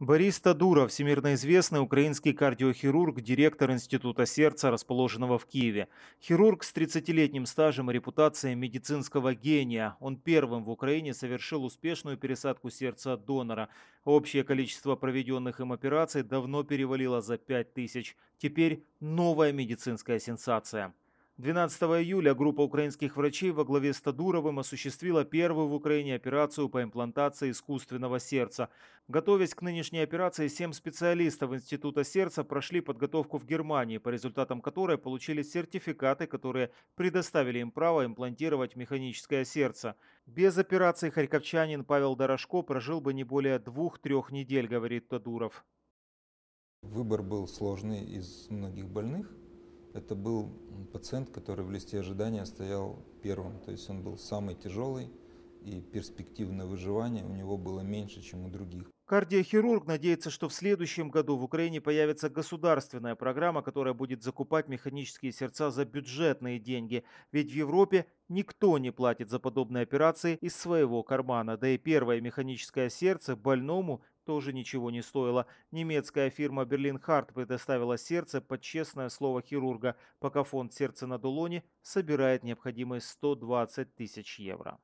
Борис Тадура, всемирно известный украинский кардиохирург, директор Института сердца, расположенного в Киеве. Хирург с 30-летним стажем и репутацией медицинского гения. Он первым в Украине совершил успешную пересадку сердца донора. Общее количество проведенных им операций давно перевалило за 5000. Теперь новая медицинская сенсация. 12 июля группа украинских врачей во главе с Тадуровым осуществила первую в Украине операцию по имплантации искусственного сердца. Готовясь к нынешней операции, семь специалистов Института сердца прошли подготовку в Германии, по результатам которой получили сертификаты, которые предоставили им право имплантировать механическое сердце. Без операции харьковчанин Павел Дорошко прожил бы не более двух-трех недель, говорит Тадуров. Выбор был сложный из многих больных – это был пациент, который в листе ожидания стоял первым, то есть он был самый тяжелый, и перспективное выживание у него было меньше, чем у других. Кардиохирург надеется, что в следующем году в Украине появится государственная программа, которая будет закупать механические сердца за бюджетные деньги. Ведь в Европе никто не платит за подобные операции из своего кармана. Да и первое механическое сердце больному тоже ничего не стоило. Немецкая фирма «Берлинхард» предоставила сердце под честное слово хирурга, пока фонд сердца на Дулоне собирает необходимые 120 тысяч евро.